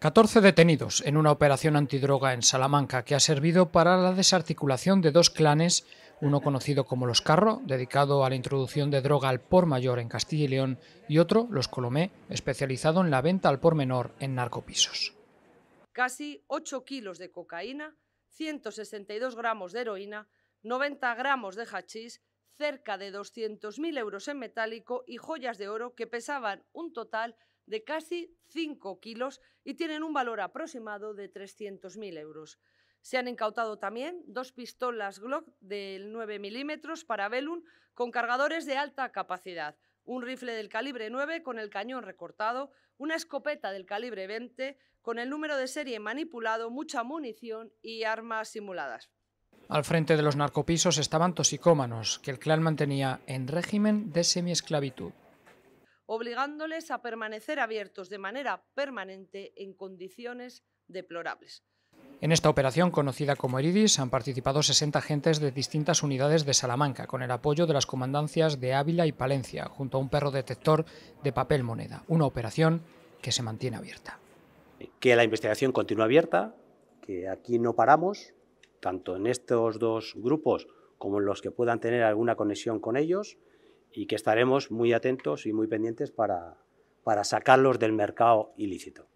14 detenidos en una operación antidroga en Salamanca que ha servido para la desarticulación de dos clanes, uno conocido como Los Carro, dedicado a la introducción de droga al por mayor en Castilla y León, y otro, Los Colomé, especializado en la venta al por menor en narcopisos. Casi 8 kilos de cocaína, 162 gramos de heroína, 90 gramos de hachís, cerca de 200.000 euros en metálico y joyas de oro que pesaban un total de casi 5 kilos y tienen un valor aproximado de 300.000 euros. Se han incautado también dos pistolas Glock del 9 milímetros para Velum con cargadores de alta capacidad, un rifle del calibre 9 con el cañón recortado, una escopeta del calibre 20 con el número de serie manipulado, mucha munición y armas simuladas. Al frente de los narcopisos estaban toxicómanos que el clan mantenía en régimen de semiesclavitud obligándoles a permanecer abiertos de manera permanente en condiciones deplorables. En esta operación, conocida como Eridis, han participado 60 agentes de distintas unidades de Salamanca, con el apoyo de las comandancias de Ávila y Palencia, junto a un perro detector de papel moneda. Una operación que se mantiene abierta. Que la investigación continúa abierta, que aquí no paramos, tanto en estos dos grupos como en los que puedan tener alguna conexión con ellos, y que estaremos muy atentos y muy pendientes para, para sacarlos del mercado ilícito.